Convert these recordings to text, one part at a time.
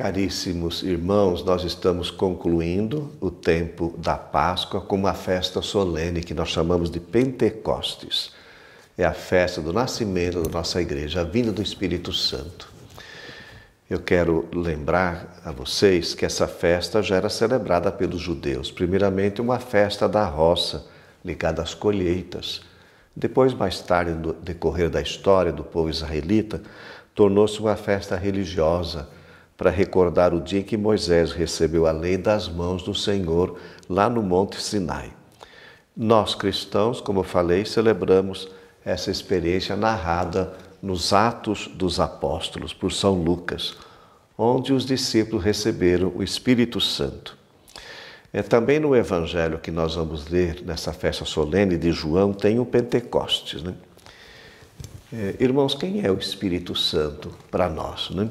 Caríssimos irmãos, nós estamos concluindo o tempo da Páscoa com uma festa solene que nós chamamos de Pentecostes. É a festa do nascimento da nossa igreja, a vinda do Espírito Santo. Eu quero lembrar a vocês que essa festa já era celebrada pelos judeus. Primeiramente, uma festa da roça, ligada às colheitas. Depois, mais tarde, no decorrer da história do povo israelita, tornou-se uma festa religiosa para recordar o dia que Moisés recebeu a lei das mãos do Senhor lá no Monte Sinai. Nós cristãos, como eu falei, celebramos essa experiência narrada nos Atos dos Apóstolos por São Lucas, onde os discípulos receberam o Espírito Santo. É também no Evangelho que nós vamos ler nessa festa solene de João tem o Pentecostes, né? É, irmãos, quem é o Espírito Santo para nós, né?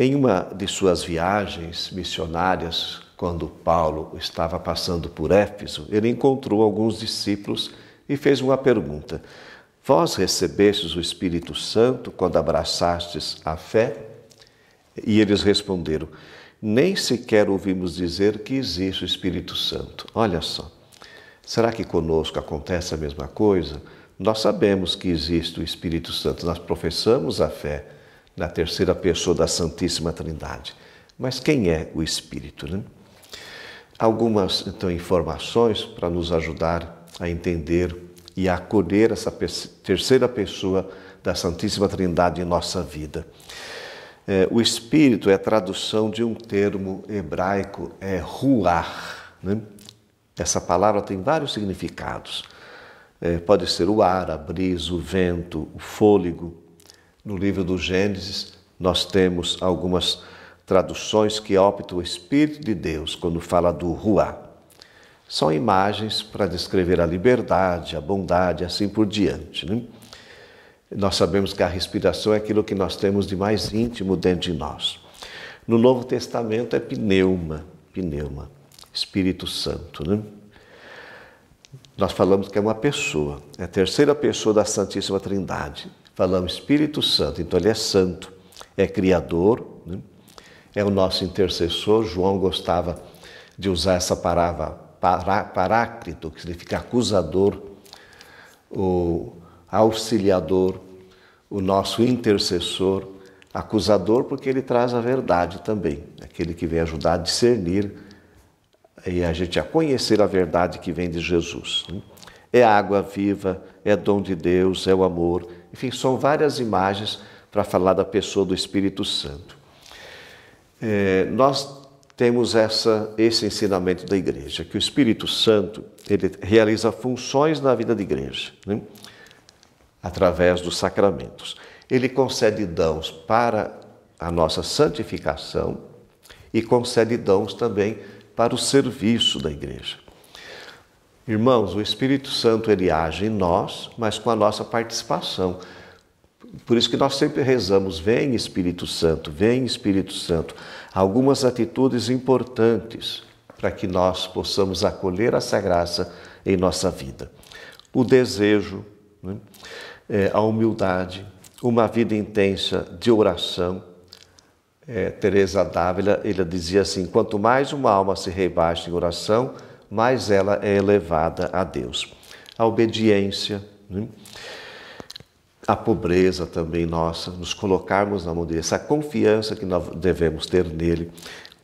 Em uma de suas viagens missionárias, quando Paulo estava passando por Éfeso, ele encontrou alguns discípulos e fez uma pergunta: Vós recebestes o Espírito Santo quando abraçastes a fé? E eles responderam: Nem sequer ouvimos dizer que existe o Espírito Santo. Olha só, será que conosco acontece a mesma coisa? Nós sabemos que existe o Espírito Santo, nós professamos a fé na terceira pessoa da Santíssima Trindade. Mas quem é o Espírito? Né? Algumas então, informações para nos ajudar a entender e a acolher essa terceira pessoa da Santíssima Trindade em nossa vida. É, o Espírito é a tradução de um termo hebraico, é ruar. Né? Essa palavra tem vários significados. É, pode ser o ar, a brisa, o vento, o fôlego no livro do Gênesis, nós temos algumas traduções que opta o Espírito de Deus quando fala do Ruá. São imagens para descrever a liberdade, a bondade, assim por diante. Né? Nós sabemos que a respiração é aquilo que nós temos de mais íntimo dentro de nós. No Novo Testamento é pneuma, pneuma, Espírito Santo. Né? Nós falamos que é uma pessoa, é a terceira pessoa da Santíssima Trindade falamos Espírito Santo, então ele é santo, é criador, né? é o nosso intercessor. João gostava de usar essa palavra pará, paráclito, que significa acusador, o auxiliador, o nosso intercessor, acusador, porque ele traz a verdade também, aquele que vem ajudar a discernir e a gente a conhecer a verdade que vem de Jesus. Né? é água viva, é dom de Deus, é o amor. Enfim, são várias imagens para falar da pessoa do Espírito Santo. É, nós temos essa, esse ensinamento da igreja, que o Espírito Santo ele realiza funções na vida da igreja, né? através dos sacramentos. Ele concede dons para a nossa santificação e concede dons também para o serviço da igreja. Irmãos, o Espírito Santo ele age em nós, mas com a nossa participação. Por isso que nós sempre rezamos: vem Espírito Santo, vem Espírito Santo. Algumas atitudes importantes para que nós possamos acolher essa graça em nossa vida. O desejo, né? é, a humildade, uma vida intensa de oração. É, Teresa Dávila, ela dizia assim: quanto mais uma alma se rebaixa em oração, mais ela é elevada a Deus. A obediência, né? a pobreza também nossa, nos colocarmos na mão dele, essa confiança que nós devemos ter nele.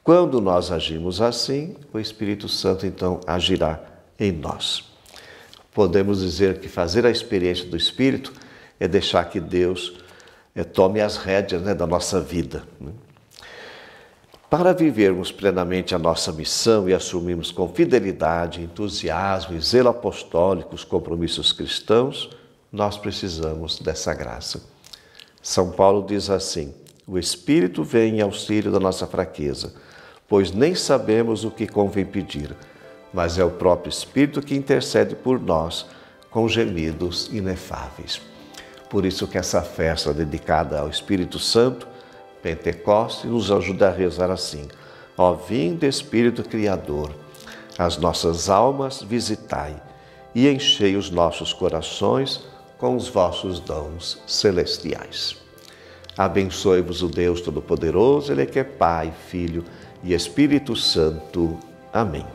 Quando nós agimos assim, o Espírito Santo então agirá em nós. Podemos dizer que fazer a experiência do Espírito é deixar que Deus eh, tome as rédeas né, da nossa vida. Né? Para vivermos plenamente a nossa missão e assumirmos com fidelidade, entusiasmo e zelo apostólico os compromissos cristãos, nós precisamos dessa graça. São Paulo diz assim: O Espírito vem em auxílio da nossa fraqueza, pois nem sabemos o que convém pedir, mas é o próprio Espírito que intercede por nós com gemidos inefáveis. Por isso que essa festa dedicada ao Espírito Santo Pentecostes, nos ajuda a rezar assim: Ó vindo Espírito Criador, as nossas almas visitai e enchei os nossos corações com os vossos dons celestiais. Abençoe-vos o Deus Todo-Poderoso, Ele é que é Pai, Filho e Espírito Santo. Amém.